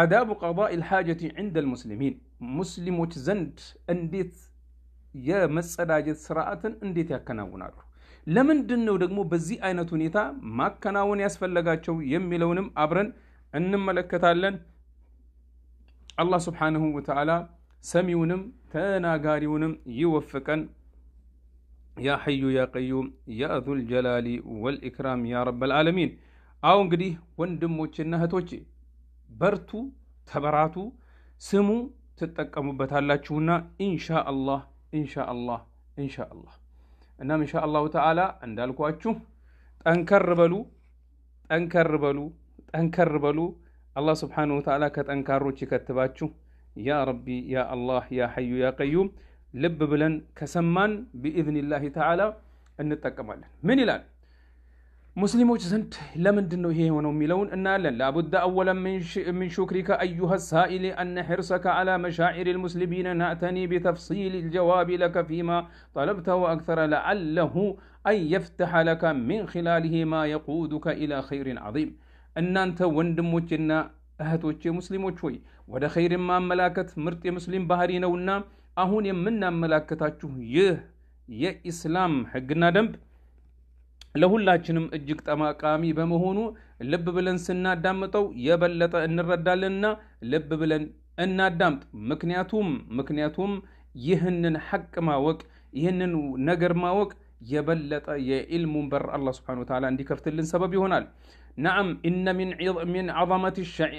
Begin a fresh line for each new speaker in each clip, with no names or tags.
آداب قضاء الحاجة عند المسلمين مسلم وتزند أنديت يا مسألة جد سراءة أنديت يا كناونا لمن دنو دقمو بزي آينة نيتا ما كناون يسفل لغا شو يمي لونم أبرن أنم ملكة تالن الله سبحانه وتعالى سميونم تناغاريونم يوفقن يا حي يا قيوم يا ذو الجلال والإكرام يا رب العالمين أو انقدي وندمو چنهتوچي በርቱ፣ ተበራቱ፣ ስሙ፣ ትጠቀሙበታላችሁና ኢንሻአላ ኢንሻአላ ኢንሻ እናም ኢንሻ አላሁ ተዓላ እንዳልኳችሁ ጠንከር በሉ፣ ጠንከር በሉ፣ ጠንከር በሉ። አላህ ስብሓነሁ ወተዓላ ከጠንካሮች ይከትባችሁ። ያ ረቢ ያ አላህ ያ ሐዩ ያ ቀዩም ልብ ብለን ከሰማን ቢኢዝኒላሂ ተዓላ እንጠቀማለን። ምን ይላል مسلموش زنت لمن دنو هي ونو ميلون ان لابد اولا من من شكرك ايها السائل ان حرصك على مشاعر المسلمين ناتني بتفصيل الجواب لك فيما طلبت واكثر لعله ان يفتح لك من خلاله ما يقودك الى خير عظيم ان انت وندموشنا اهتوش مسلموش وي ودا خير ما ملاكت مرت مسلم بهرينونا اهون يمنا ملاكتاتشو يه يا اسلام حقنا دمب ለሁላችንም እጅግ ጠቃሚ በመሆኑ ልብ ብለን ስናዳምጠው የበለጠ እንረዳለንና ልብ ብለን እናዳምጥ። ምክንያቱም ምክንያቱም ይህንን ሐቅ ማወቅ ይህንን ነገር ማወቅ የበለጠ የኢልሙን በር አላህ ስብሐነሁ ወተዓላ እንዲከፍትልን ሰበብ ይሆናል። نعم إن من من عظمة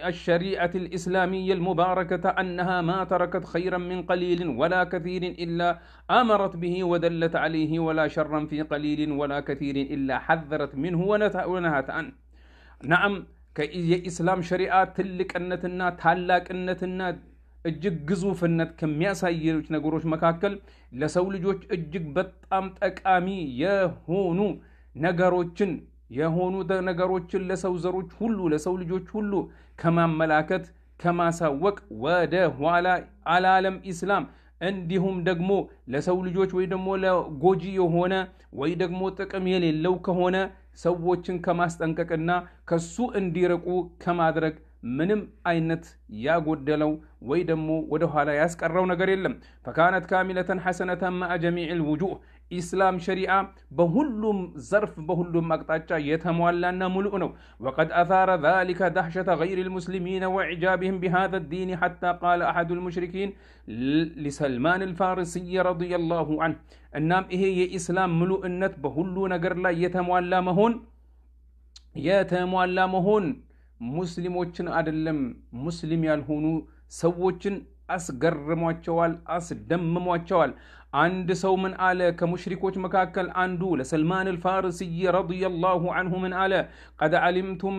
الشريعة الإسلامية المباركة أنها ما تركت خيرا من قليل ولا كثير إلا آمرت به ودلت عليه ولا شرا في قليل ولا كثير إلا حذرت منه ونهت عنه نعم شريعة የኢስላም ሸሪአ ትልቅነትና ታላቅነትና እጅግ ግዙፍነት ከሚያሳየች ነገሮች መካከል ለሰው ልጆች እጅግ በጣም ጠቃሚ የሆኑ ነገሮችን የሆኑ ነገሮችን ለሰው ዘሮች ሁሉ ለሰው ልጆች ሁሉ ከማመላከት ከማሳወቅ ወደ ኋላ አላለም ኢስላም። እንዲሁም ደግሞ ለሰው ልጆች ወይ ደግሞ ለጎጂ የሆነ ወይ ደግሞ ጥቅም የሌለው ከሆነ ሰዎችን ከማስጠንቀቅና ከሱ እንዲርቁ ከማድረግ ምንም አይነት ያጎደለው ወይ ደግሞ ወደ ኋላ ያስቀረው ነገር የለም። ፈካነት ካሚለተን ሐሰነተን ማአ ጀሚዕ ልውጁህ ኢስላም ሸሪዓ በሁሉም ዘርፍ በሁሉም አቅጣጫ የተሟላና ሙሉእ ነው። ወቀድ አثረ ذلك دهشة غير المسلمين وإعجابهم بهذا الدين حتى قال أحد المشركين لسلمان الفارسي رضي الله عنه እናም ይሄ የኢስላም ምሉእነት በሁሉ ነገር ላይ የተሟላ መሆን የተሟላ መሆን ሙስሊሞችን አይደለም ሙስሊም ያልሆኑ ሰዎችን አስገርሟቸዋል፣ አስደምሟቸዋል። አንድ ሰው ምን አለ ከሙሽሪኮች መካከል አንዱ ለሰልማን አልፋርሲይ ረዲየላሁ አንሁ ምን አለ ቀድ አሊምቱም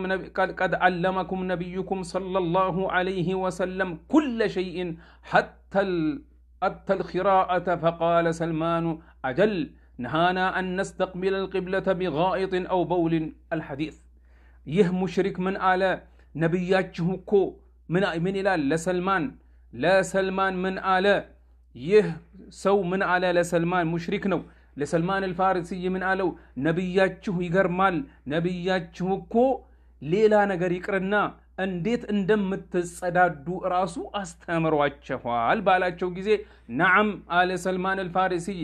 ቀድ አለመኩም ነቢዩኩም ሰለላሁ ዐለይሂ ወሰለም ኩለ ሸይእን ሐታ አልኪራአተ ፈቃለ ሰልማኑ አጀል ነሃና አን ነስተቅቢለ አልቅብለተ ቢጋኢጥን አው በውልን አልሐዲስ ይህ ሙሽሪክ ምን አለ ነቢያችሁ እኮ ምን ይላል ለሰልማን ለሰልማን ምን አለ ይህ ሰው ምን አለ ለሰልማን ሙሽሪክ ነው ለሰልማን አልፋርሲይ ምን አለው ነቢያችሁ ይገርማል ነቢያችሁ እኮ ሌላ ነገር ይቅርና እንዴት እንደምትጸዳዱ እራሱ አስተምሯቸኋል ባላቸው ጊዜ ነዓም አለ ሰልማን አልፋርሲይ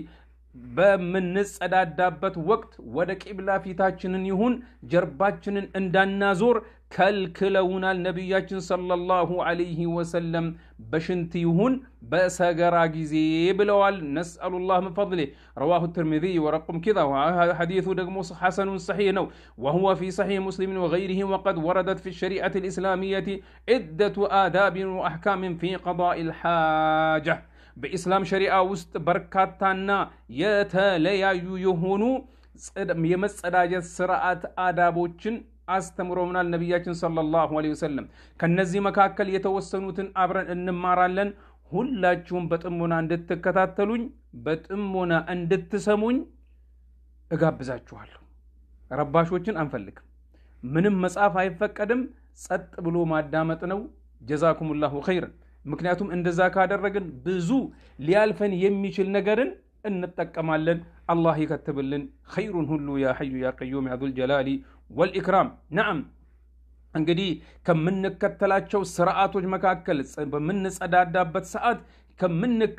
በምንጸዳዳበት ወቅት ወደ ቂብላ ፊታችንን ይሁን ጀርባችንን እንዳናዞር كالكلونا النبي صلى الله عليه وسلم بشنتيهن بأس قراجزي بلوال نسأل الله من فضله رواه الترمذي ورقم كذا وهذا حديث دقم حسن صحيح نو وهو في صحيح مسلم وغيره وقد وردت في الشريعة الإسلامية عدة آداب وأحكام في قضاء الحاجة بإسلام شريعة وست بركاتنا يتليا يهونو የመጸዳጀት ስርዓት አዳቦችን አስተምረውናል ነቢያችን ሰለላሁ ዐለይሂ ወሰለም። ከነዚህ መካከል የተወሰኑትን አብረን እንማራለን። ሁላችሁም በጥሞና እንድትከታተሉኝ በጥሞና እንድትሰሙኝ እጋብዛችኋለሁ። ረባሾችን አንፈልግም። ምንም መጽሐፍ አይፈቀድም። ጸጥ ብሎ ማዳመጥ ነው። ጀዛኩሙላሁ ኸይርን። ምክንያቱም እንደዛ ካደረግን ብዙ ሊያልፈን የሚችል ነገርን እንጠቀማለን። አላህ ይከትብልን ኸይሩን ሁሉ ያ ሐዩ ያ ቀዩም ያ ዙልጀላሊ والإكرام نعم انقدي كم منك كتلاتشو سرعات وجمكاكل من نس دابت ساعت كم منك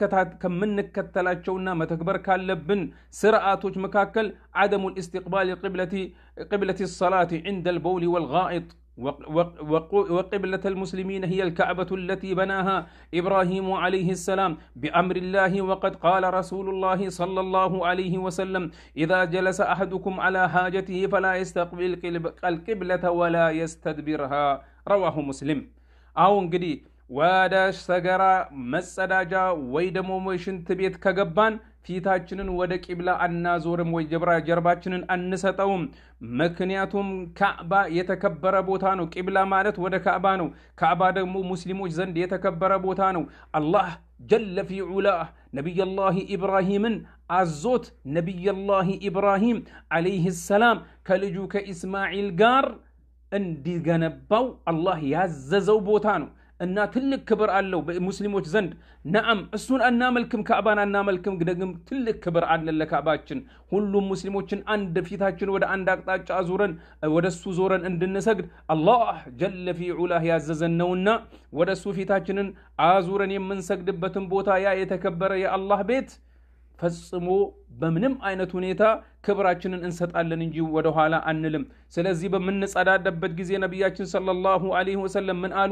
كتلاتشو نا متكبر كاللبن سرعات وجمكاكل عدم الاستقبال قبلة قبلة الصلاة عند البول والغائط وقبلة المسلمين هي الكعبة التي بناها إبراهيم عليه السلام بأمر الله وقد قال رسول الله صلى الله عليه وسلم إذا جلس أحدكم على حاجته فلا يستقبل القبلة ولا يستدبرها رواه مسلم أو እንግዲህ ወደ ሰገራ መጸዳጃ ወይ ደግሞ ሽንት ቤት ከገባን فيتاچنن ود قبلة ان نازورم و جبرا جرباچنن ان سطوم مكنياتوم كعبة يتكبر بوتانو قبلة مالت ود كعبة نو كعبة دمو مسلموج زند يتكبر بوتانو الله جل في علاه نبي الله ابراهيم عزوت نبي الله ابراهيم عليه السلام كلجو كاسماعيل غار اندي جنباو الله يعززو بوتانو እና ትልቅ ክብር አለው በሙስሊሞች ዘንድ። ነአም እሱን አናመልክም፣ ካዕባን አናመልክም፣ ደግም ትልቅ ክብር አለን ለካዕባችን። ሁሉም ሙስሊሞችን አንድ ፊታችን ወደ አንድ አቅጣጫ አዙረን ወደ እሱ ዞረን እንድንሰግድ አላህ ጀለ ፊ ዑላህ ያዘዘን ነውና ወደ እሱ ፊታችንን አዙረን የምንሰግድበትን ቦታ ያ የተከበረ የአላህ ቤት ፈጽሞ በምንም አይነት ሁኔታ ክብራችንን እንሰጣለን እንጂ ወደኋላ አንልም። ስለዚህ በምንጸዳደበት ጊዜ ነቢያችን ሰለላሁ ዐለይሂ ወሰለም ምን አሉ?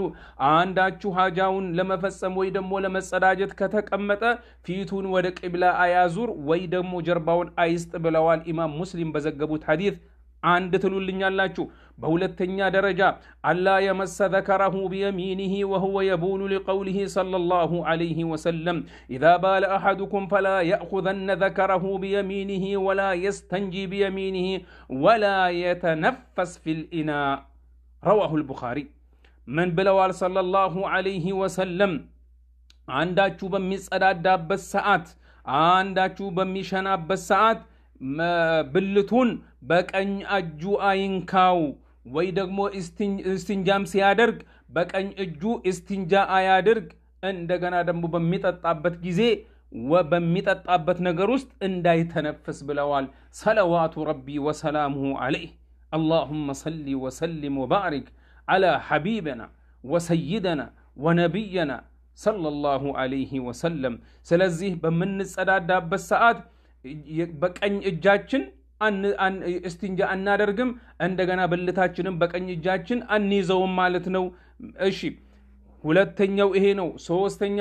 አንዳችሁ ሀጃውን ለመፈጸም ወይ ደግሞ ለመጸዳጀት ከተቀመጠ ፊቱን ወደ ቂብላ አያዙር ወይ ደግሞ ጀርባውን አይስጥ ብለዋል። ኢማም ሙስሊም በዘገቡት ሐዲት عند تلولني اللاتشو بولتني درجة ألا يمس ذكره بيمينه وهو يبول لقوله صلى الله عليه وسلم إذا بال أحدكم فلا يأخذن ذكره بيمينه ولا يستنجي بيمينه ولا يتنفس في الإناء رواه البخاري من بلوال صلى الله عليه وسلم عند تشوب مسألة داب الساعات عند تشوب مشنا بالساعات ما بلتون باك أن أجو آين كاو مو استنجام سيادرق باك أن أجو استنجا آيادرق أن دغانا دمو بميتة تابت و وبميتة تابت نغروست أن داي تنفس بلوال صلوات ربي وسلامه عليه اللهم صل وسلم وبارك على حبيبنا وسيدنا ونبينا صلى الله عليه وسلم سلزيه بمن السداد بالسعاد በቀኝ እጃችን እስቲንጃ አናደርግም፣ እንደገና ብልታችንም በቀኝ እጃችን አንይዘውም ማለት ነው። እሺ ሁለተኛው ይሄ ነው። ሶስተኛ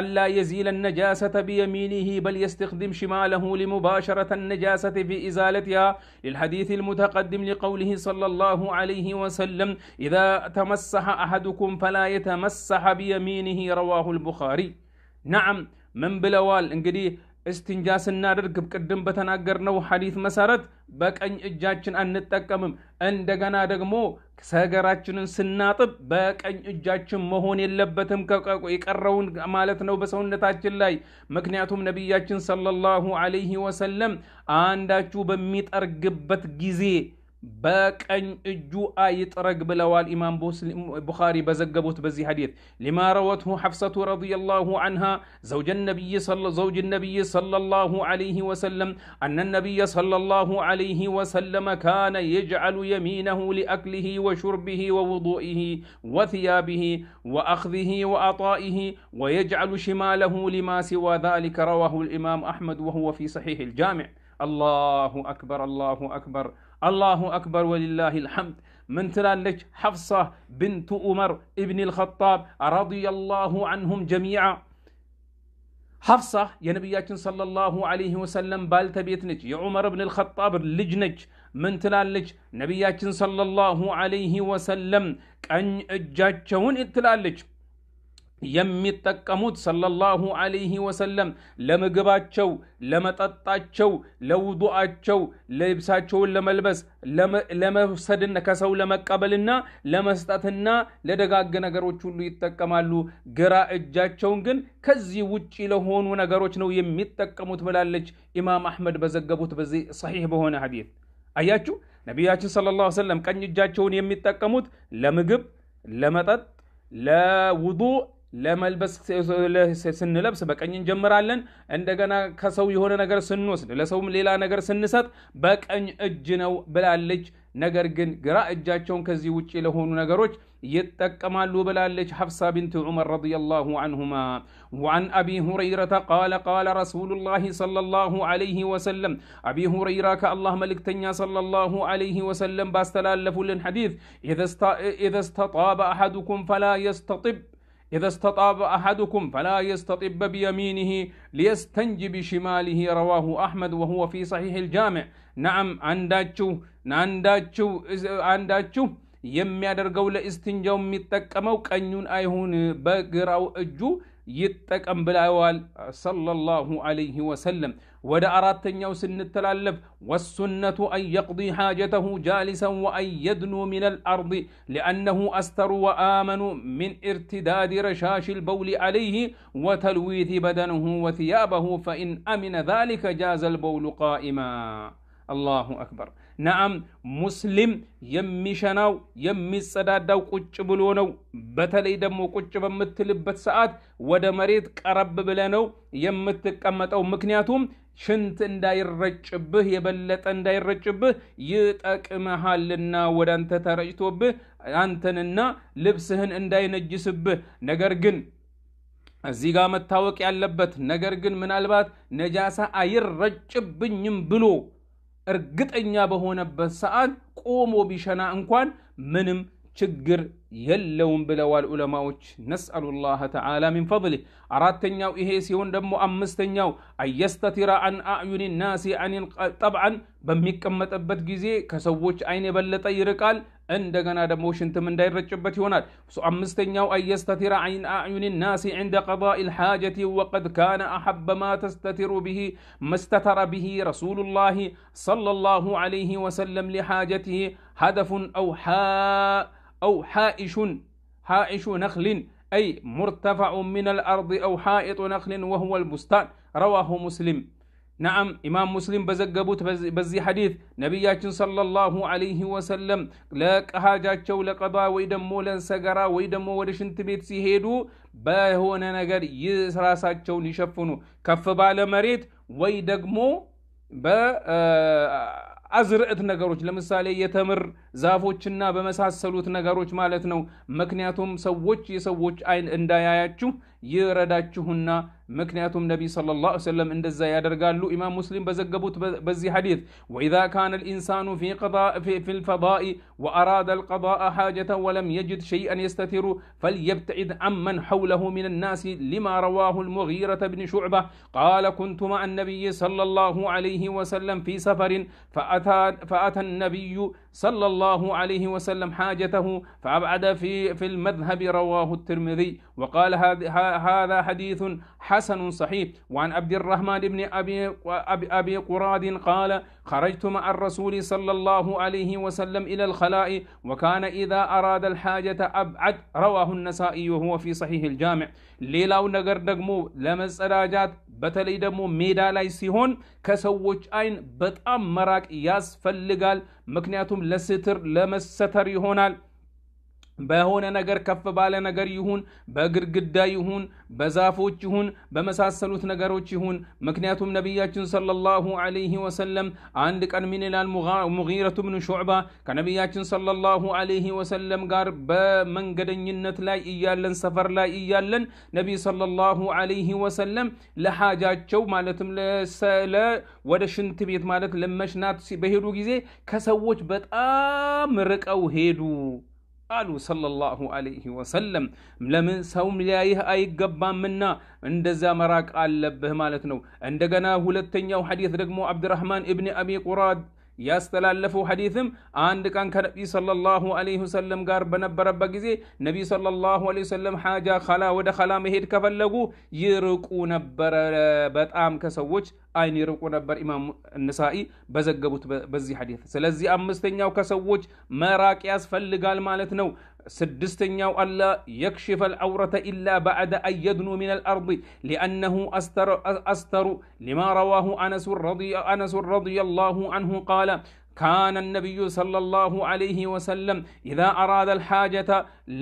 አላ የዚለ ነጃሰተ ቢየሚኒህ በል የስተክድም ሽማለሁ ሊሙባሸረተ ነጃሰት ፊ ኢዛለትሃ ልልሐዲት ልሙተቀድም ሊቀውልህ ሰለላሁ ዐለይሂ ወሰለም ኢዛ ተመሰሐ አሐዱኩም ፈላ የተመሰሐ ቢየሚኒህ ረዋሁ ልቡኻሪ። ነዓም ምን ብለዋል እንግዲህ እስቲንጃ ስናደርግ ቅድም በተናገርነው ሐዲት መሰረት በቀኝ እጃችን አንጠቀምም። እንደገና ደግሞ ሰገራችንን ስናጥብ በቀኝ እጃችን መሆን የለበትም የቀረውን ማለት ነው በሰውነታችን ላይ። ምክንያቱም ነቢያችን ሰለላሁ አለይህ ወሰለም አንዳችሁ በሚጠርግበት ጊዜ باك أن اجو ايت رقب لوال امام بخاري بزقبوت بزي حديث لما روته حفصة رضي الله عنها زوج النبي صلى زوج النبي صلى الله عليه وسلم ان النبي صلى الله عليه وسلم كان يجعل يمينه لاكله وشربه ووضوئه وثيابه واخذه وعطائه ويجعل شماله لما سوى ذلك رواه الامام احمد وهو في صحيح الجامع الله اكبر الله اكبر الله أكبر ولله الحمد من تلالك حفصة بنت أمر ابن الخطاب رضي الله عنهم جميعا حفصة يا نبياتنا صلى الله عليه وسلم بالتبيتنج يا عمر بن الخطاب لجنج من تلالج نبياتنا صلى الله عليه وسلم كان أجاجون تلالج የሚጠቀሙት ሰለላሁ አለይህ ወሰለም ለምግባቸው፣ ለመጠጣቸው፣ ለውዱአቸው፣ ልብሳቸውን ለመልበስ ለመውሰድና ከሰው ለመቀበልና ለመስጠትና ለደጋግ ነገሮች ሁሉ ይጠቀማሉ። ግራ እጃቸውን ግን ከዚህ ውጪ ለሆኑ ነገሮች ነው የሚጠቀሙት ብላለች ኢማም አሕመድ በዘገቡት በዚህ ሰሒሕ በሆነ ሐዲት። አያችሁ ነቢያችን ሰለላሁ ዐለይሂ ወሰለም ቀኝ እጃቸውን የሚጠቀሙት ለምግብ፣ ለመጠጥ፣ ለውዱእ لما البس سن لبس بكأني جمر علن عندك أنا كسو يهون نجار سنوس لسه من ليلة نجار سنسات بكأني أجن أو بلا لج نجار جن قراء الجاتون كزي وش لهون نجاروج يتك مالو بلا لج حفصة بنت عمر رضي الله عنهما وعن أبي هريرة قال قال رسول الله صلى الله عليه وسلم أبي هريرة كالله ملك تنيا صلى الله عليه وسلم باستلال لفل الحديث إذا استطاب أحدكم فلا يستطب إذا استطاب أحدكم فلا يستطب بيمينه ليستنجي بشماله رواه أحمد وهو في صحيح الجامع نعم አንዳችሁ አንዳችሁ አንዳችሁ የሚያደርገው ለእስትንጃው أموك ቀኙን አይሁን بقراو أجو يتك أمبلاوال صلى الله عليه وسلم ودا أرادت نيو سن التلالف والسنة أن يقضي حاجته جالسا وأن يدنو من الأرض لأنه أستر وآمن من ارتداد رشاش البول عليه وتلويث بدنه وثيابه فإن أمن ذلك جاز البول قائما الله أكبر ነአም ሙስሊም የሚሸናው የሚጸዳዳው ቁጭ ብሎ ነው። በተለይ ደግሞ ቁጭ በምትልበት ሰዓት ወደ መሬት ቀረብ ብለ ነው የምትቀመጠው። ምክንያቱም ሽንት እንዳይረጭብህ የበለጠ እንዳይረጭብህ ይጠቅመሃልና ወደ አንተ ተረጭቶብህ አንተንና ልብስህን እንዳይነጅስብህ ነገር ግን እዚህ ጋር መታወቅ ያለበት ነገር ግን ምናልባት ነጃሳ አይረጭብኝም ብሎ እርግጠኛ በሆነበት ሰዓት ቆሞ ቢሸና እንኳን ምንም ችግር የለውም ብለዋል ዑለማዎች። ነስአሉ ተዓላ ሚን ፈድሊህ። አራተኛው ይሄ ሲሆን ደግሞ አምስተኛው አየስተቲራ አን አዕዩኒ ናሲ አን ጠብዓን በሚቀመጥበት ጊዜ ከሰዎች አይን የበለጠ ይርቃል። እንደገና ደግሞ ሽንትም እንዳይረጭበት ይሆናል። አምስተኛው አየስተቲራ አይን አዕዩን ናሲ ዕንደ ቀዳኢ ልሓጀቲ ወቀድ ካነ አሐበ ማ ተስተቲሩ ብሂ መስተተረ ብሂ ረሱሉላሂ ሰለላሁ ዐለይሂ ወሰለም ሊሓጀቲሂ ሀደፉን አው ሓኢሹን ሓኢሹ ነኽሊን أي مرتفع من الأرض أو حائط نخل وهو البستان رواه مسلم ናአም ኢማም ሙስሊም በዘገቡት በዚህ ሐዲት ነቢያችን ሰለላሁ አለይህ ወሰለም ለቀሃጃቸው ለቀዳ ወይ ደግሞ ለሰገራ ወይ ደግሞ ወደ ሽንት ቤት ሲሄዱ በሆነ ነገር ራሳቸውን ይሸፍኑ፣ ከፍ ባለ መሬት ወይ ደግሞ በአዝርዕት ነገሮች ለምሳሌ የተምር ዛፎችና በመሳሰሉት ነገሮች ማለት ነው። ምክንያቱም ሰዎች የሰዎች አይን እንዳያያችሁ ይረዳችሁና مكنياتهم نبي صلى الله عليه وسلم عند قال له إمام مسلم بزقبوت بزي حديث وإذا كان الإنسان في قضاء في, في الفضاء وأراد القضاء حاجة ولم يجد شيئا يستتر فليبتعد عمن حوله من الناس لما رواه المغيرة بن شعبة قال كنت مع النبي صلى الله عليه وسلم في سفر فأتى, فأتى النبي صلى الله عليه وسلم حاجته فأبعد في, في المذهب رواه الترمذي وقال هذا حديث حسن صحيح وعن عبد الرحمن بن أبي, أبي قراد قال خرجت مع الرسول صلى الله عليه وسلم إلى الخلاء وكان إذا أراد الحاجة أبعد رواه النسائي وهو في صحيح الجامع ሌላው ነገር لمس ለመጸዳጃት በተለይ دمو ሜዳ ላይ ሲሆን ከሰዎች አይን በጣም መራቅ ያስፈልጋል لستر لمس ستر يهونال በሆነ ነገር ከፍ ባለ ነገር ይሁን በግድግዳ ይሁን በዛፎች ይሁን በመሳሰሉት ነገሮች ይሁን ምክንያቱም ነቢያችን ሰለላሁ ዐለይሂ ወሰለም አንድ ቀን ምን ይላል ሙጊረቱ ብኑ ሹዕባ ከነቢያችን ሰለላሁ ዐለይሂ ወሰለም ጋር በመንገደኝነት ላይ እያለን ሰፈር ላይ እያለን ነቢይ ሰለላሁ ዐለይሂ ወሰለም ለሓጃቸው ማለትም ወደ ሽንት ቤት ማለት ለመሽናት በሄዱ ጊዜ ከሰዎች በጣም ርቀው ሄዱ قالوا صلى الله عليه وسلم لمن لا يه اي قبام منا عند زامراك قال لبه مالتنو عندنا هو لتنيا حديث رقمو عبد الرحمن ابن ابي قراد ያስተላለፈው ሐዲትም አንድ ቀን ከነቢይ ሰለላሁ ዐለይሂ ወሰለም ጋር በነበረበት ጊዜ ነቢ ሰለላሁ ዐለይሂ ወሰለም ሐጃ ኸላ ወደ ኸላ መሄድ ከፈለጉ ይርቁ ነበረ። በጣም ከሰዎች አይን ይርቁ ነበር። ኢማም ንሳኢ በዘገቡት በዚህ ሐዲት። ስለዚህ አምስተኛው ከሰዎች መራቅ ያስፈልጋል ማለት ነው። سدستن يو الله يكشف العورة إلا بعد أن يدنو من الأرض لأنه أستر, أستر لما رواه أنس رضي, أنس رضي الله عنه قال كان النبي صلى الله عليه وسلم إذا أراد الحاجة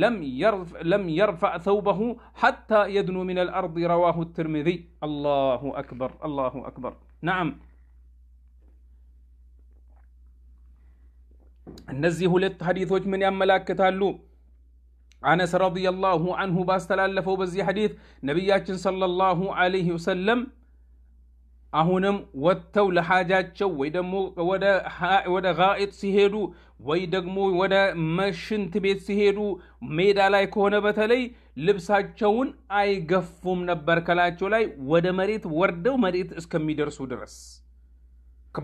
لم يرفع, لم يرفع ثوبه حتى يدنو من الأرض رواه الترمذي الله أكبر الله أكبر نعم النزه للحديث من أملاك تعلوه አነስ ረዲየላሁ አንሁ ባስተላለፈው በዚህ ሐዲት ነቢያችን ሰለላሁ አለይህ ወሰለም አሁንም ወጥተው ለሓጃቸው ወይ ደግሞ ወደ ጋኢጥ ሲሄዱ ወይ ደግሞ ወደ መሽንት ቤት ሲሄዱ ሜዳ ላይ ከሆነ በተለይ ልብሳቸውን አይገፉም ነበር ከላቸው ላይ ወደ መሬት ወርደው መሬት እስከሚደርሱ ድረስ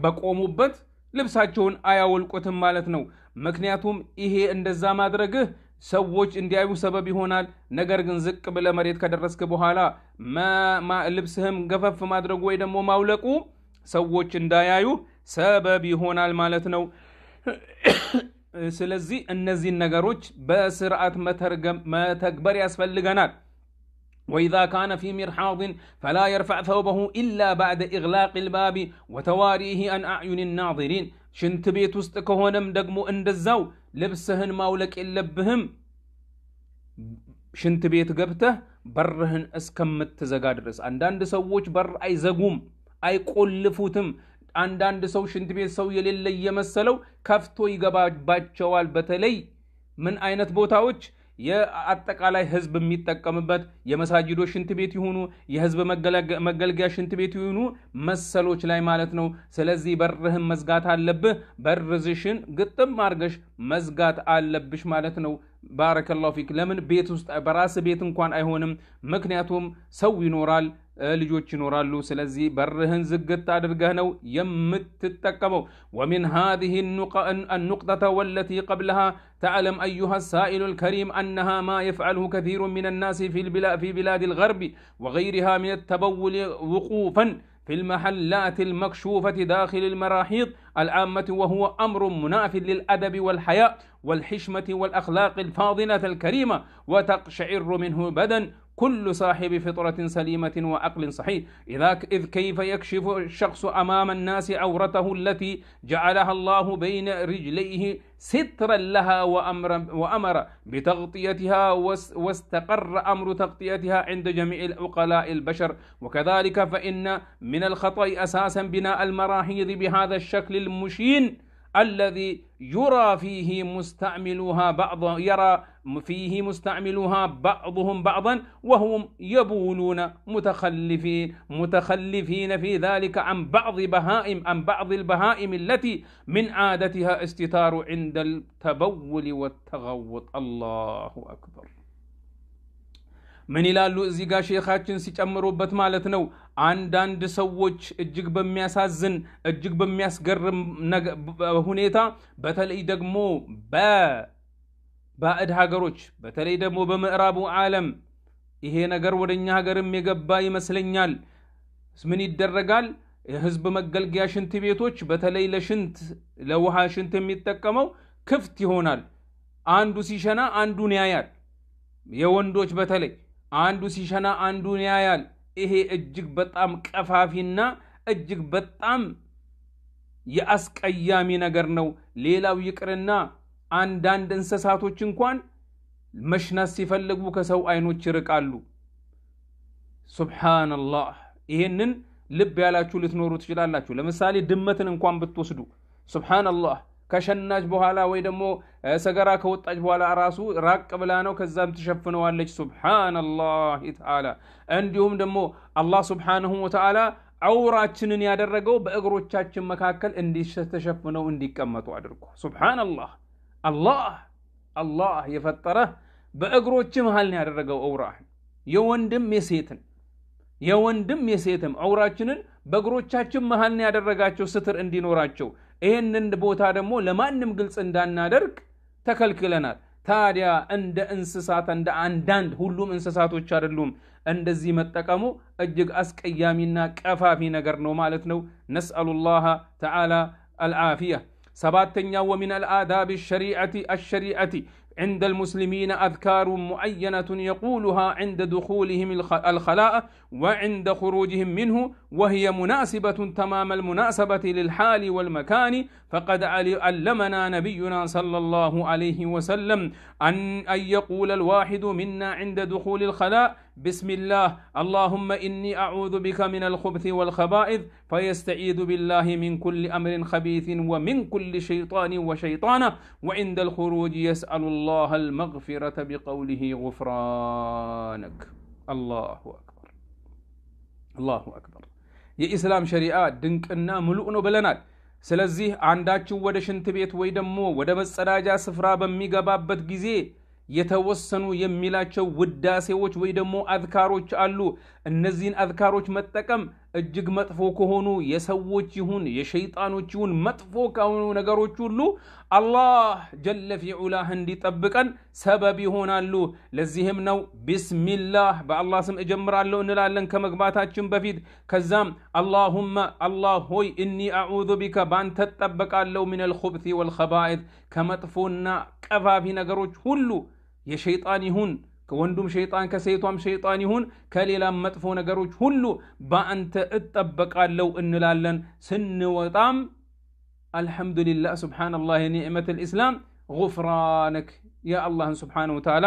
በቆሙበት ልብሳቸውን አያወልቁትም ማለት ነው። ምክንያቱም ይሄ እንደዛ ማድረግህ سووش اندياو سبب هونال نگر گنزق بلا مريد كدرسك بوحالا ما ما لبسهم غفف مادرقو ايدا مو مولقو سووش اندياو سبب هونال مالتنو سلزي النزي نگروش بسرعت ما تكبر اسفل لغنال وإذا كان في مرحاض فلا يرفع ثوبه إلا بعد إغلاق الباب وتواريه أن أعين الناظرين شنت بيت وسط كهونم دقمو اندزاو ልብስህን ማውለቅ የለብህም ሽንት ቤት ገብተህ በርህን እስከምትዘጋ ድረስ። አንዳንድ ሰዎች በር አይዘጉም፣ አይቆልፉትም። አንዳንድ ሰው ሽንት ቤት ሰው የሌለ እየመሰለው ከፍቶ ይገባባቸዋል። በተለይ ምን አይነት ቦታዎች የአጠቃላይ ህዝብ የሚጠቀምበት የመሳጅዶ ሽንት ቤት ይሁኑ የህዝብ መገልገያ ሽንት ቤት ይሁኑ መሰሎች ላይ ማለት ነው። ስለዚህ በርህን መዝጋት አለብህ። በርዝሽን ግጥም አርገሽ መዝጋት አለብሽ ማለት ነው። ባረከላሁ ፊክ። ለምን ቤት ውስጥ በራስ ቤት እንኳን አይሆንም። ምክንያቱም ሰው ይኖራል ልጆች ይኖራሉ። ስለዚህ በርህን ዝግት አድርገህ ነው የምትጠቀመው። ወሚን ሃዚህ አኑቅጠተ ወለቲ ቀብለሃ ተዕለም አዩሃ ሳኢሉ ልከሪም አነሃ ማ የፍዓልሁ ከሩ ምን ናስ ፊ ቢላድ ልገርቢ ወገይሪሃ ምን ተበውል ውቁፈን في المحلات المكشوفة داخل المراحيض العامة وهو أمر مناف للأدب والحياء والحشمة والأخلاق الفاضلة الكريمة وتقشعر منه بدن كل صاحب فطرة سليمة وعقل صحيح إذا إذ كيف يكشف الشخص أمام الناس عورته التي جعلها الله بين رجليه سترا لها وأمر, وأمر بتغطيتها واستقر أمر تغطيتها عند جميع العقلاء البشر وكذلك فإن من الخطأ أساسا بناء المراحيض بهذا الشكل المشين الذي يرى فيه مستعملها بعض يرى فيه مستعملها بعضهم بعضا وهم يبولون متخلفين متخلفين في ذلك عن بعض بهائم عن بعض البهائم التي من عادتها استتار عند التبول والتغوط الله أكبر ምን ይላሉ? እዚህ ጋር ሼኻችን ሲጨምሩበት ማለት ነው። አንዳንድ ሰዎች እጅግ በሚያሳዝን እጅግ በሚያስገርም ሁኔታ በተለይ ደግሞ በባዕድ ሀገሮች በተለይ ደግሞ በምዕራቡ ዓለም ይሄ ነገር ወደ እኛ ሀገርም የገባ ይመስለኛል። ምን ይደረጋል? የህዝብ መገልገያ ሽንት ቤቶች በተለይ ለሽንት ለውሃ ሽንት የሚጠቀመው ክፍት ይሆናል። አንዱ ሲሸና አንዱን ያያል። የወንዶች በተለይ አንዱ ሲሸና አንዱን ያያል። ይሄ እጅግ በጣም ቀፋፊና እጅግ በጣም የአስቀያሚ ነገር ነው። ሌላው ይቅርና አንዳንድ እንስሳቶች እንኳን መሽናት ሲፈልጉ ከሰው አይኖች ይርቃሉ። ሱብሓነላህ። ይሄንን ልብ ያላችሁ ልትኖሩ ትችላላችሁ። ለምሳሌ ድመትን እንኳን ብትወስዱ ሱብሓነላህ ከሸናች በኋላ ወይ ደግሞ ሰገራ ከወጣች በኋላ ራሱ ራቅ ብላ ነው ከዛም ትሸፍነዋለች። ሱብሓነላህ ተዓላ እንዲሁም ደግሞ አላህ ሱብሓነሁ ወተዓላ አውራችንን ያደረገው በእግሮቻችን መካከል እንዲተሸፍነው እንዲቀመጡ አድርጎ ሱብሓነላህ አላህ አላህ የፈጠረ በእግሮች መሃል ነው ያደረገው ዐውራህን የወንድም የሴትን የወንድም የሴትም አውራችንን በእግሮቻችን መሃል ያደረጋቸው ስትር እንዲኖራቸው إن النبوت هذا مو لما قلت إن نمجلس عند النادرك تكلكلنا ثاريا عند إنساسات عند عندان هلوم إنساسات وشارلوم عند زيمة تكامو أجيك أسك أيامنا كفا فينا قرنو مالتنو نسأل الله تعالى العافية سباتن ومن الآداب الشريعة الشريعة عند المسلمين أذكار معينة يقولها عند دخولهم الخلاء وعند خروجهم منه وهي مناسبة تمام المناسبة للحال والمكان فقد علمنا نبينا صلى الله عليه وسلم أن, أن يقول الواحد منا عند دخول الخلاء بسم الله اللهم إني أعوذ بك من الخبث والخبائث فيستعيذ بالله من كل أمر خبيث ومن كل شيطان وشيطانة وعند الخروج يسأل الله المغفرة بقوله غفرانك الله أكبر አላሁ አክበር። የኢስላም ሸሪዓ ድንቅና ምሉእ ነው ብለናል። ስለዚህ አንዳችሁ ወደ ሽንት ቤት ወይ ደግሞ ወደ መጸዳጃ ስፍራ በሚገባበት ጊዜ የተወሰኑ የሚላቸው ውዳሴዎች ወይ ደግሞ አዝካሮች አሉ። እነዚህን አዝካሮች መጠቀም እጅግ መጥፎ ከሆኑ የሰዎች ይሁን የሸይጣኖች ይሁን መጥፎ ከሆኑ ነገሮች ሁሉ አላህ ጀለ ፊ ዑላህ እንዲጠብቀን ሰበብ ይሆናሉ። ለዚህም ነው ቢስሚላህ በአላህ ስም እጀምራለሁ እንላለን ከመግባታችን በፊት። ከዛም አላሁመ አላህ ሆይ እኒ አዑዙ ቢከ ባንተ እጠበቃለሁ ሚነል ኹብቲ ወልኸባኢት ከመጥፎና ቀፋፊ ነገሮች ሁሉ የሸይጣን ይሁን ከወንዱም ሸይጣን ከሴቷም ሸይጣን ይሁን ከሌላም መጥፎ ነገሮች ሁሉ በአንተ እጠበቃለሁ እንላለን። ስንወጣም አልሐምዱሊላህ ሱብሓነላህ የኒዕመት ልእስላም ጉፍራነክ ያ አላህን ስብሓነ ወተዓላ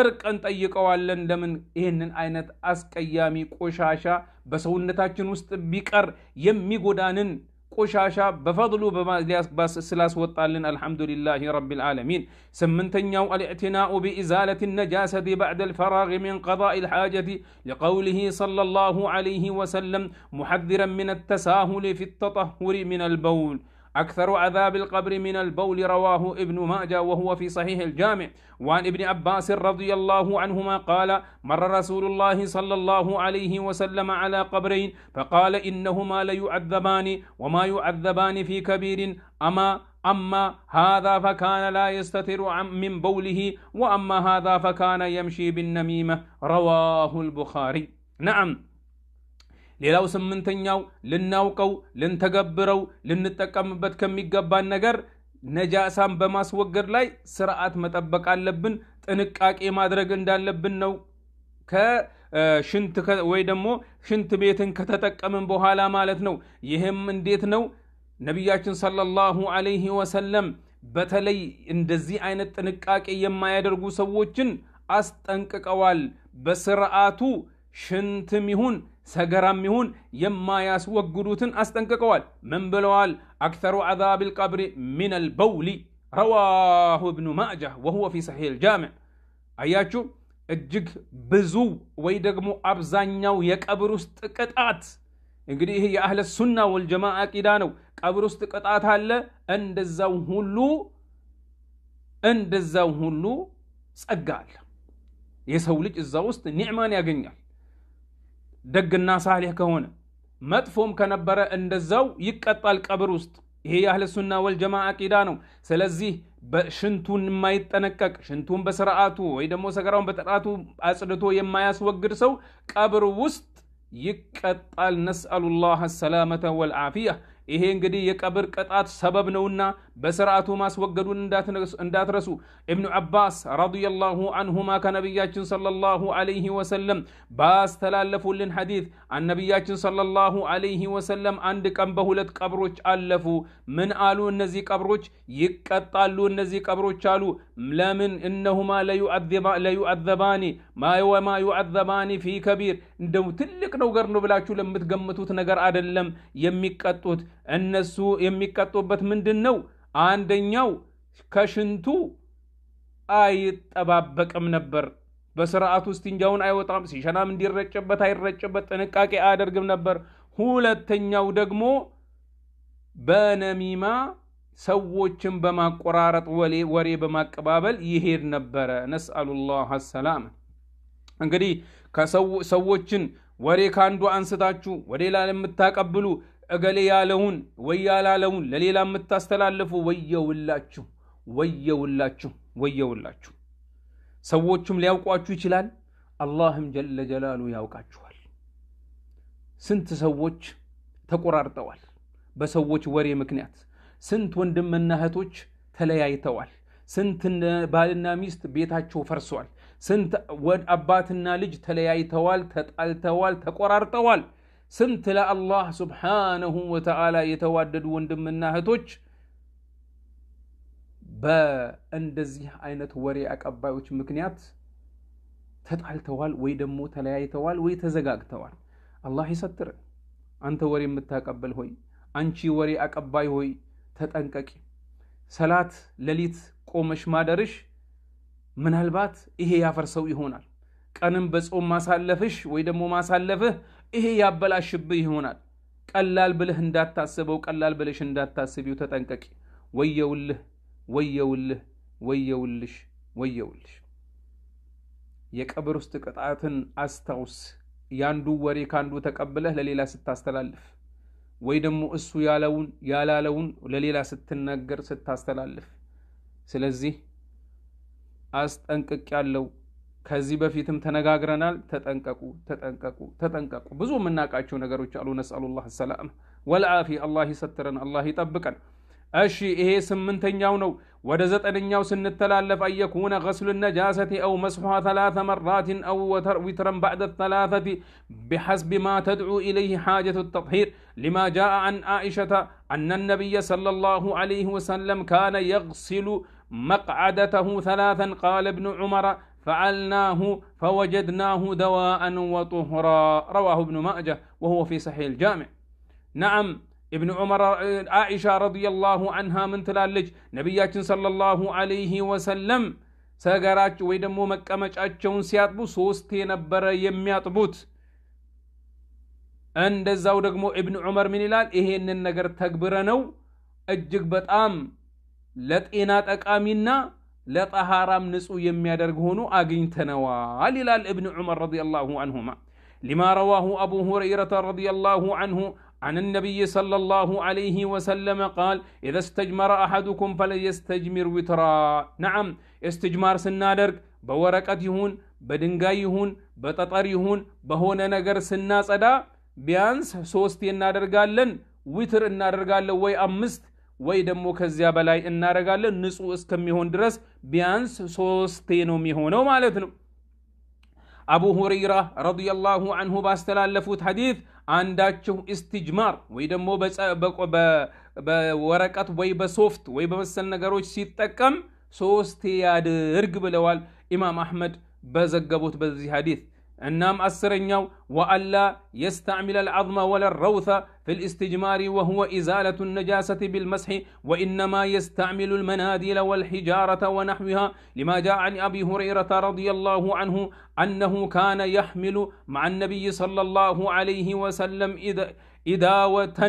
እርቅን ጠይቀዋለን። ለምን ይህንን አይነት አስቀያሚ ቆሻሻ በሰውነታችን ውስጥ ቢቀር የሚጎዳንን قشاشا بفضلو بما الياس باس السلاس وطالن الحمد لله رب العالمين سمنتن يو الاعتناء بإزالة النجاسة بعد الفراغ من قضاء الحاجة لقوله صلى الله عليه وسلم محذرا من التساهل في التطهر من البول أكثر عذاب القبر من البول رواه ابن ماجه وهو في صحيح الجامع وعن ابن عباس رضي الله عنهما قال مر رسول الله صلى الله عليه وسلم على قبرين فقال إنهما ليعذبان وما يعذبان في كبير أما أما هذا فكان لا يستتر من بوله وأما هذا فكان يمشي بالنميمة رواه البخاري نعم ሌላው ስምንተኛው ልናውቀው ልንተገብረው ልንጠቀምበት ከሚገባን ነገር ነጃሳን በማስወገድ ላይ ስርዓት መጠበቅ አለብን፣ ጥንቃቄ ማድረግ እንዳለብን ነው። ከሽንት ወይ ደግሞ ሽንት ቤትን ከተጠቀምን በኋላ ማለት ነው። ይህም እንዴት ነው? ነቢያችን ሰለላሁ አለይህ ወሰለም በተለይ እንደዚህ አይነት ጥንቃቄ የማያደርጉ ሰዎችን አስጠንቅቀዋል። በስርዓቱ ሽንትም ይሁን ሰገራም ይሁን የማያስወግዱትን አስጠንቅቀዋል። ምን ብለዋል? አክተሩ አዛብ ልቀብሪ ምን በውሊ ረዋሁ እብኑ ማጃ ወሁወ ፊ ሰሒሕ ልጃምዕ። አያችሁ እጅግ ብዙ ወይ ደግሞ አብዛኛው የቀብር ውስጥ ቅጣት እንግዲህ ይህ የአህለ ሱና ወልጀማ አቂዳ ነው። ቀብር ውስጥ ቅጣት አለ። እንደዛው ሁሉ እንደዛው ሁሉ ጸጋ አለ። የሰው ልጅ እዛ ውስጥ ኒዕማን ያገኛል። دق الناس عليه كهونة مدفوم كنبرة عند الزو يقطع القبر وسط هي أهل السنة والجماعة كيدانو سلزي بشنتون ما يتنكك شنتون بسرعاتو وإذا موسى قرام بترعاتو أسدتو يما يسوى وقرسو قبر وسط يقطع نسأل الله السلامة والعافية ይሄ እንግዲህ የቀብር ቅጣት ሰበብ ነውና በስርዓቱ ማስወገዱን እንዳትረሱ። እብኑ አባስ ረዲየላሁ አንሁማ ከነቢያችን ሰለላሁ ዐለይሂ ወሰለም ባስተላለፉልን ሐዲት አነቢያችን ሰለላሁ ዐለይሂ ወሰለም አንድ ቀን በሁለት ቀብሮች አለፉ። ምን አሉ? እነዚህ ቀብሮች ይቀጣሉ። እነዚህ ቀብሮች አሉ ለምን? እነሁማ ለዩዐዘባኒ ማ ወማ ዩዐዘባኒ ፊ ከቢር እንደው ትልቅ ነገር ነው ብላችሁ ለምትገምቱት ነገር አይደለም የሚቀጡት። እነሱ የሚቀጡበት ምንድን ነው? አንደኛው ከሽንቱ አይጠባበቅም ነበር። በስርዓቱ ውስጥ እንጃውን አይወጣም። ሲሸናም እንዲረጭበት አይረጭበት ጥንቃቄ አያደርግም ነበር። ሁለተኛው ደግሞ በነሚማ ሰዎችን በማቆራረጥ ወሬ በማቀባበል ይሄድ ነበረ። ነስአሉላህ ሰላም። እንግዲህ ሰዎችን ወሬ ካንዱ አንስታችሁ ወደ ሌላ የምታቀብሉ እገሌ ያለውን ወይ ያላለውን ለሌላ የምታስተላልፉ ወየውላችሁ ወየውላችሁ ወየውላችሁ። ሰዎቹም ሊያውቋችሁ ይችላል፣ አላህም ጀለ ጀላሉ ያውቃችኋል። ስንት ሰዎች ተቆራርጠዋል በሰዎች ወሬ ምክንያት። ስንት ወንድምና እህቶች ተለያይተዋል። ስንት ባልና ሚስት ቤታቸው ፈርሷል። ስንት ወድ አባትና ልጅ ተለያይተዋል፣ ተጣልተዋል፣ ተቆራርጠዋል። ስንት ለአላህ ስብሓነሁ ወተዓላ የተዋደዱ ወንድምና እህቶች በእንደዚህ አይነት ወሬ አቀባዮች ምክንያት ተጣልተዋል ወይ ደግሞ ተለያይተዋል ወይ ተዘጋግተዋል። አላህ ይሰትርን። አንተ ወሬ የምታቀበል ሆይ፣ አንቺ ወሬ አቀባይ ሆይ ተጠንቀቂ። ሰላት ሌሊት ቆመሽ ማደርሽ ምናልባት ይሄ ያፈርሰው ይሆናል። ቀንም በጾም ማሳለፍሽ ወይ ደግሞ ማሳለፍህ ይሄ ያበላሽብህ ይሆናል። ቀላል ብልህ እንዳታስበው፣ ቀላል ብልሽ እንዳታስቢው ተጠንቀቂ። ወየውልህ፣ ወየውልህ፣ ወየውልሽ፣ ወየውልሽ። የቀብር ውስጥ ቅጣትን አስታውስ። ያንዱ ወሬ ካንዱ ተቀብለህ ለሌላ ስታስተላልፍ ወይ ደግሞ እሱ ያለውን ያላለውን ለሌላ ስትናገር ስታስተላልፍ ስለዚህ أستنكك يالو كذبة في ثم تنقاقرنا تتنككو تتنككو تتنككو بزو من ناك عجو نقرو جعلو الله السلام والعافي الله سترن الله يطبقن أشي إيه سمن تنجاونو ودزت أنجاو سن التلالف أن يكون غسل النجاسة أو مسحها ثلاث مرات أو وتر وترا بعد الثلاثة بحسب ما تدعو إليه حاجة التطهير لما جاء عن عائشة أن النبي صلى الله عليه وسلم كان يغسل مقعدته ثلاثا قال ابن عمر فعلناه فوجدناه دواء وطهرا رواه ابن ماجه وهو في صحيح الجامع نعم ابن عمر عائشه رضي الله عنها من تلالج نبيات صلى الله عليه وسلم سقرات ويدمو مكامج اتشون سياطبو سوستي نبرا يميطبوت عند الزودق مو ابن عمر من الال ايه ان النقر تقبرنو اجيك ام ለጤና ጠቃሚና ለጠሃራም ንጹህ تنوال ሆኖ ابن عمر رضي الله عنهما لما رواه ابو هريرة رضي الله عنه عن النبي صلى الله عليه وسلم قال إذا استجمر أحدكم فليستجمر وترا نعم استجمار سنادرك بورقة يهون بدنجاي يهون بتطر يهون بهون نجر سنا صدا ቢያንስ ሶስት እናደርጋለን ዊትር እናደርጋለን ወይ አምስት ወይ ደግሞ ከዚያ በላይ እናደርጋለን ንጹህ እስከሚሆን ድረስ ቢያንስ ሶስቴ ነው የሚሆነው ማለት ነው። አቡ ሁረይራ ረዲየላሁ አንሁ ባስተላለፉት ሐዲት አንዳችሁ እስትጅማር ወይ ደግሞ በወረቀት ወይ በሶፍት ወይ በመሰል ነገሮች ሲጠቀም ሶስቴ ያድርግ ብለዋል ኢማም አሕመድ በዘገቡት በዚህ ሐዲት እናም يو وألا يستعمل العظم ولا الروث في الاستجمار وهو إزالة النجاسة بالمسح وإنما يستعمل المناديل والحجارة ونحوها لما جاء عن أبي هريرة رضي الله عنه أنه كان يحمل مع النبي صلى الله عليه وسلم إداوة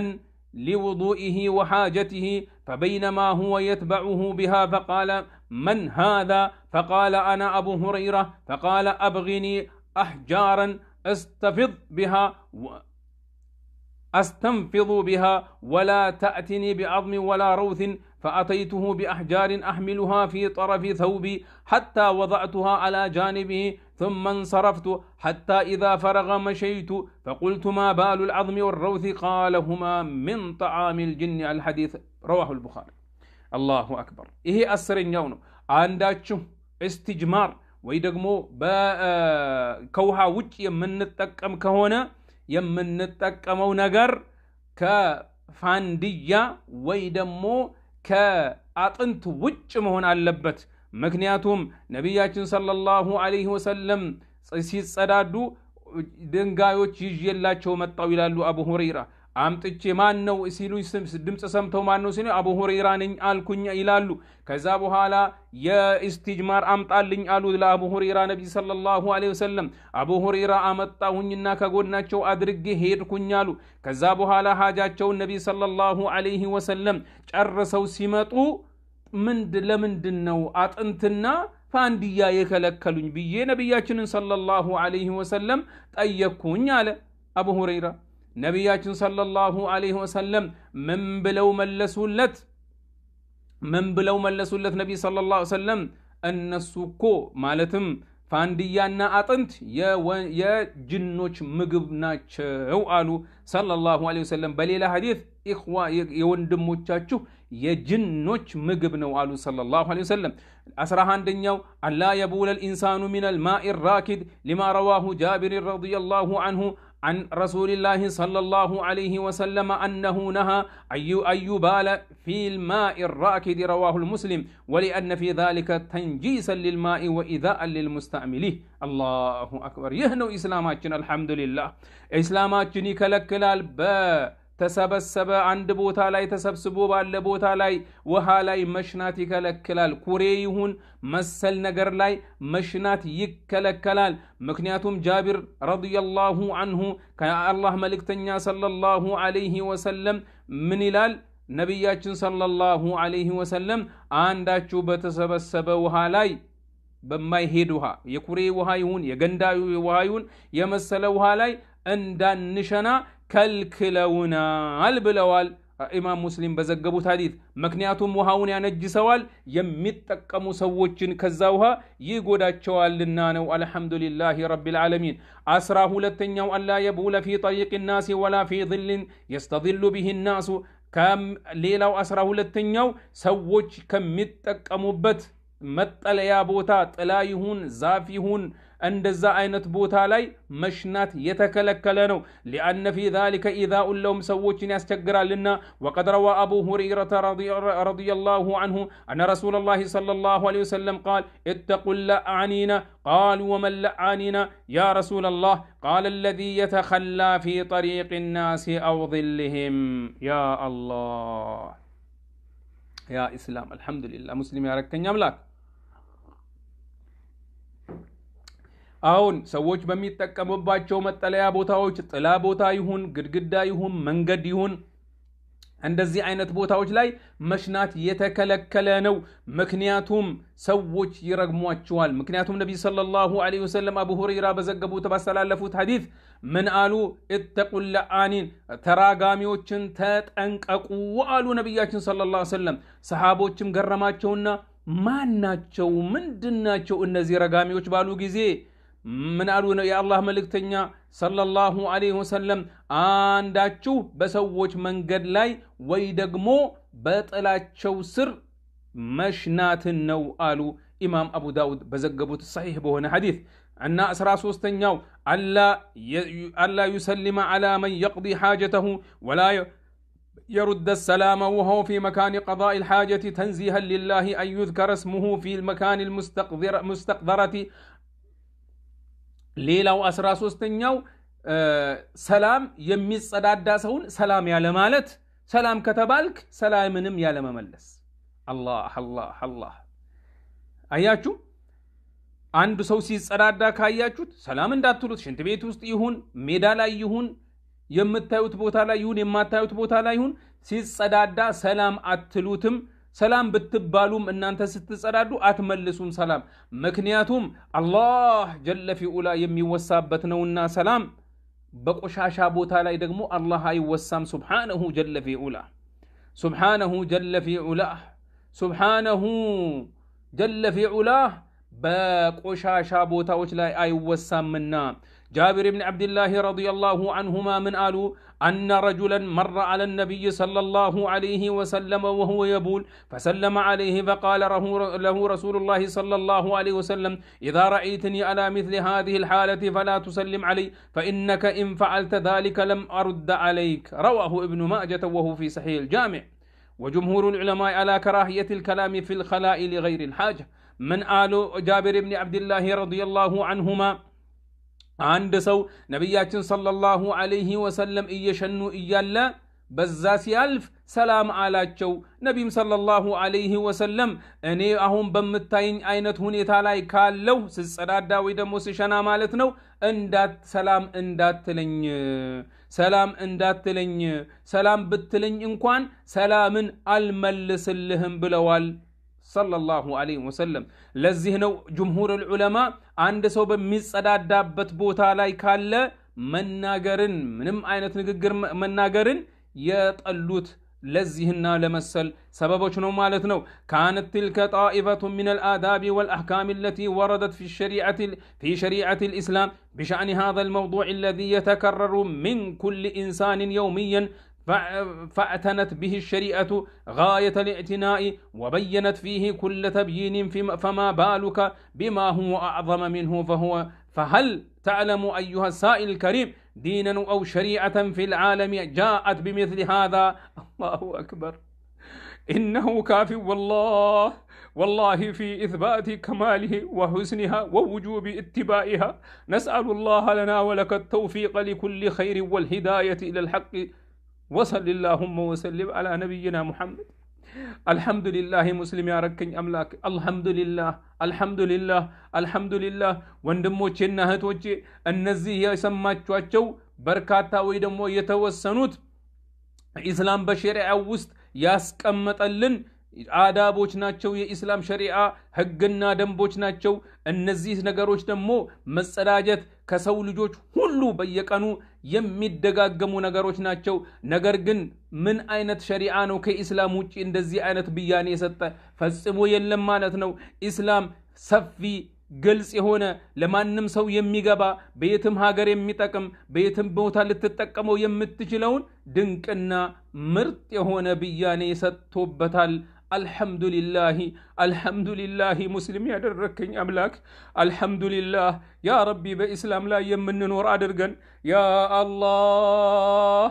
لوضوئه وحاجته فبينما هو يتبعه بها فقال من هذا فقال أنا أبو هريرة فقال أبغني أحجارا استفض بها و أستنفض بها ولا تأتني بعظم ولا روث فأتيته بأحجار أحملها في طرف ثوبي حتى وضعتها على جانبه ثم انصرفت حتى إذا فرغ مشيت فقلت ما بال العظم والروث قال هما من طعام الجن الحديث رواه البخاري الله أكبر إيه أسر يونو عندك استجمار ወይ ደግሞ ከውሃ ውጭ የምንጠቀም ከሆነ የምንጠቀመው ነገር ከፋንድያ ወይ ደግሞ ከአጥንት ውጭ መሆን አለበት። ምክንያቱም ነቢያችን ሰለላሁ ዐለይሂ ወሰለም ሲጸዳዱ ድንጋዮች ይዤላቸው መጣው ይላሉ አቡ ሁረይራ። አምጥቼ ማን ነው ሲሉ ድምፅ ሰምተው ማን ነው ሲሉ አቡ ሁረይራ ነኝ አልኩኝ ይላሉ። ከዛ በኋላ የኢስቲጅማር አምጣልኝ አሉ ለአቡ ሁረይራ ነቢይ ሰለላሁ ዐለይሂ ወሰለም። አቡ ሁረይራ አመጣሁኝና ከጎናቸው አድርጌ ሄድኩኝ አሉ። ከዛ በኋላ ሀጃቸውን ነቢይ ሰለላሁ ዐለይሂ ወሰለም ጨርሰው ሲመጡ ምንድ ለምንድን ነው አጥንትና ፋንድያ የከለከሉኝ ብዬ ነቢያችንን ሰለላሁ ዐለይሂ ወሰለም ጠየቅኩኝ አለ አቡ ሁረይራ። ነቢያችን ሰለላሁ ዐለይሂ ወሰለም ምን ብለው መለሱለት? ምን ብለው መለሱለት? ነቢይ ሰለላሁ ዐለይሂ ወሰለም እነሱ እኮ ማለትም ፋንድያና አጥንት የጅኖች ምግብ ናቸው አሉ ሰለላሁ ዐለይሂ ወሰለም። በሌላ ሐዲስ ኢኽዋ የወንድሞቻችሁ የጅኖች ምግብ ነው አሉ ሰለላሁ ዐለይሂ ወሰለም። አስራ አንደኛው አላ የቡለ ልኢንሳኑ ሚነል ማኢ ራኪድ ሊማ ረዋሁ ጃቢር ረዲየላሁ አንሁ عن رسول الله صلى الله عليه وسلم أنه نهى أن يبال في الماء الراكد رواه المسلم ولأن في ذلك تنجيسا للماء وإذاء للمستعمله الله أكبر يهنو إسلامات الحمد لله إسلامات كلكلال با تسبسب عند بوتا لاي تسبسبو بال بوتا لاي وها لاي مشنات يكلكلال كوريهون مسل نجر لاي مشنات يكلكلال مكنياتهم جابر رضي الله عنه كان الله ملك تنيا صلى الله عليه وسلم من الال نبياتن صلى الله عليه وسلم عند شوبة تسبسب وها لاي بما يهدوها يكوري وهايون يغندا وهايون يمسل وها لاي اندان نشنا ከልክለውናል ብለዋል ኢማም ሙስሊም በዘገቡት ሀዲት። ምክንያቱም ውሃውን ያነጅሰዋል፣ የሚጠቀሙ ሰዎችን ከዛ ውሃ ይጎዳቸዋልና ነው። አልሐምዱሊላሂ ረቢል ዓለሚን። አስራ ሁለተኛው አላ የቡለ ፊ ጠሪቅ ናሲ ወላ ፊ ظልን የስተظሉ ብህ ናሱ። ሌላው አስራ ሁለተኛው ሰዎች ከሚጠቀሙበት መጠለያ ቦታ ጥላ ይሁን ዛፍ ይሁን عند الزائنات بوتالاي مشنات يتكلكلنو لأن في ذلك إذا أُلّم سووش ناس لنا وقد روى أبو هريرة رضي, رضي الله عنه أن رسول الله صلى الله عليه وسلم قال اتقوا اللعانين قالوا ومن لعانين يا رسول الله قال الذي يتخلى في طريق الناس أو ظلهم يا الله يا إسلام الحمد لله مسلم يا ركن يملك አሁን ሰዎች በሚጠቀሙባቸው መጠለያ ቦታዎች ጥላ ቦታ ይሁን ግድግዳ ይሁን መንገድ ይሁን እንደዚህ አይነት ቦታዎች ላይ መሽናት የተከለከለ ነው። ምክንያቱም ሰዎች ይረግሟቸዋል። ምክንያቱም ነቢይ ሰለላሁ ዐለይሂ ወሰለም አቡ ሁረይራ በዘገቡት ባስተላለፉት ሐዲት ምን አሉ? እተቁ ለአኒን ተራጋሚዎችን ተጠንቀቁ አሉ ነቢያችን ሰለላሁ ዐለይሂ ወሰለም። ሰሓቦችም ገረማቸውና ማን ናቸው? ምንድን ናቸው እነዚህ ረጋሚዎች ባሉ ጊዜ من قالونا يا الله ملك تنيا صلى الله عليه وسلم آن داتشو بسووش من قد لاي ويدقمو باتلاتشو سر مشنات النو آلو إمام أبو داود بزقبوت الصحيح بهنا حديث عنا أسرى سوستنياو ألا, ألا يسلم على من يقضي حاجته ولا يرد السلام وهو في مكان قضاء الحاجة تنزيها لله أن يذكر اسمه في المكان المستقذرة ሌላው አስራ ሶስተኛው ሰላም የሚጸዳዳ ሰውን ሰላም ያለ ማለት ሰላም ከተባልክ ሰላምንም ያለ መመለስ። አላህ አላህ አላህ። አያችሁ አንዱ ሰው ሲጸዳዳ ካያችሁት ሰላም እንዳትሉት። ሽንት ቤት ውስጥ ይሁን ሜዳ ላይ ይሁን የምታዩት ቦታ ላይ ይሁን የማታዩት ቦታ ላይ ይሁን ሲጸዳዳ ሰላም አትሉትም። ሰላም ብትባሉም እናንተ ስትጸዳዱ አትመልሱም ሰላም። ምክንያቱም አላህ ጀለ ፊኡላ የሚወሳበት ነውና ሰላም። በቆሻሻ ቦታ ላይ ደግሞ አላህ አይወሳም። ሱብሓነሁ ጀለ ፊኡላ ሱብሓነሁ ጀለ ፊኡላ ሱብሓነሁ ጀለ ፊኡላ በቆሻሻ ቦታዎች ላይ አይወሳምና ጃቢር ብን ዓብድላህ ረዲየላሁ አንሁማ ምን አሉ? أن رجلا مر على النبي صلى الله عليه وسلم وهو يبول فسلم عليه فقال له رسول الله صلى الله عليه وسلم إذا رأيتني على مثل هذه الحالة فلا تسلم علي فإنك إن فعلت ذلك لم أرد عليك رواه ابن ماجة وهو في صحيح الجامع وجمهور العلماء على كراهية الكلام في الخلاء لغير الحاجة من آل جابر بن عبد الله رضي الله عنهما አንድ ሰው ነቢያችን ሰለላሁ አለይህ ወሰለም እየሸኑ እያለ በዛ ሲያልፍ ሰላም አላቸው። ነቢም ሰለላሁ አለይህ ወሰለም እኔ አሁን በምታይኝ አይነት ሁኔታ ላይ ካለው ስጸዳዳ ወይ ደግሞ ስሸና ማለት ነው እንዳት ሰላም እንዳትለኝ ሰላም እንዳትለኝ ሰላም ብትለኝ እንኳን ሰላምን አልመልስልህም ብለዋል ሰለላሁ ዐለይሂ ወሰለም። ለዚህ ነው ጅምሁር ልዑለማ አንድ ሰው በሚጸዳዳበት ቦታ ላይ ካለ መናገርን ምንም አይነት ንግግር መናገርን የጠሉት ለዚህና ለመሰል ሰበቦች ነው ማለት ነው ካነት ትልከ ጣኢፈቱ ምን አልአዳቢ ወልአሕካም አለቲ ወረደት ፊ ሸሪዓት ልእስላም بشأن هذا الموضوع الذي يتكرر من كل إنسان يوميا فأتنت به الشريعة غاية الاعتناء وبينت فيه كل تبيين فما بالك بما هو أعظم منه فهو فهل تعلم أيها السائل الكريم دينا أو شريعة في العالم جاءت بمثل هذا الله أكبر إنه كاف والله والله في إثبات كماله وحسنها ووجوب اتباعها نسأل الله لنا ولك التوفيق لكل خير والهداية إلى الحق وصل اللهم وسلم على نبينا محمد الحمد لله مسلم يا ركن أملاك الحمد لله الحمد لله الحمد لله وندمو چنا هتوچي النزيه يسمى چواتشو بركاتا ويدمو يتوسنوت إسلام بشريع وست ياسك أمتلن آدابوش ناتشو يا إسلام شريعة حقنا دمبوش ناتشو النزيه نقروش دمو مسراجت ከሰው ልጆች ሁሉ በየቀኑ የሚደጋገሙ ነገሮች ናቸው። ነገር ግን ምን አይነት ሸሪዓ ነው ከኢስላም ውጭ እንደዚህ አይነት ብያኔ የሰጠ? ፈጽሞ የለም ማለት ነው። ኢስላም ሰፊ ግልጽ የሆነ ለማንም ሰው የሚገባ በየትም ሀገር የሚጠቅም በየትም ቦታ ልትጠቀመው የምትችለውን ድንቅና ምርጥ የሆነ ብያኔ ሰጥቶበታል። الحمد لله الحمد لله مسلم يا دركني أملاك الحمد لله يا ربي بإسلام لا يمن نور أدرقن يا الله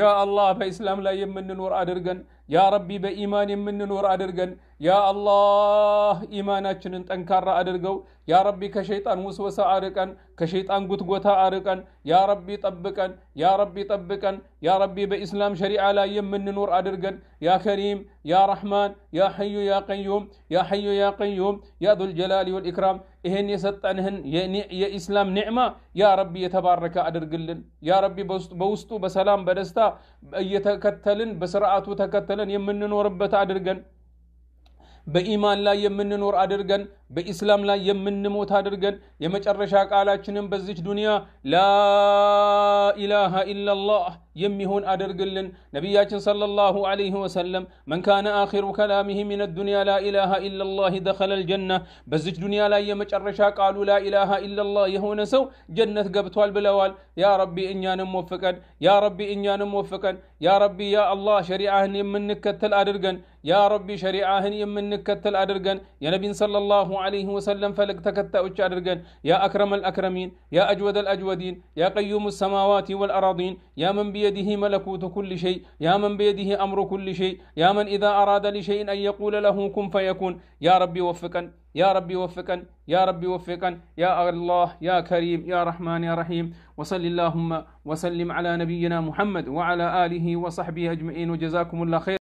يا الله بإسلام لا يمن نور أدرقن يا ربي بإيمان يمن نور أدرقن يا الله إيماناتنا تنكر أدرقو يا ربي كشيطان وسوس عارقان كشيطان قطقوتا عارقان يا ربي طبكان يا ربي طبكان يا ربي بإسلام شريعة لا يمن نور أدرقان يا كريم يا رحمن يا حيو يا قيوم يا حيو يا قيوم يا ذو الجلال والإكرام إهن يسطنهن يا, يا إسلام نعمة يا ربي يتبارك أدرقلن يا ربي بوستو بسلام بدستا يتكتلن بسرعاتو تكتلن يمن نور بتعدرقان በኢማን ላይ የምንኖር አድርገን بإسلام لا يمن موت هادرغن يمج الرشاق على چنن بزج دنيا لا إله إلا الله يميهون أدرغلن نبي صلى الله عليه وسلم من كان آخر كلامه من الدنيا لا إله إلا الله دخل الجنة بزج دنيا لا يمج الرشاق قالوا لا إله إلا الله يهون سو جنة قبت والبلوال يا ربي إنيا نموفقا يا ربي إنيا نموفقا يا ربي يا الله شريعهن يمن نكتل أدرغن يا ربي شريعهن يمن نكتل أدرغن يا نبي صلى الله عليه وسلم فلقتكت أتشاررقن يا أكرم الأكرمين يا أجود الأجودين يا قيوم السماوات والأراضين يا من بيده ملكوت كل شيء يا من بيده أمر كل شيء يا من إذا أراد لشيء أن يقول له كن فيكون يا ربي وفقا يا ربي وفقا يا ربي وفقا يا الله يا كريم يا رحمن يا رحيم وصل اللهم وسلم على نبينا محمد وعلى آله وصحبه أجمعين وجزاكم الله خير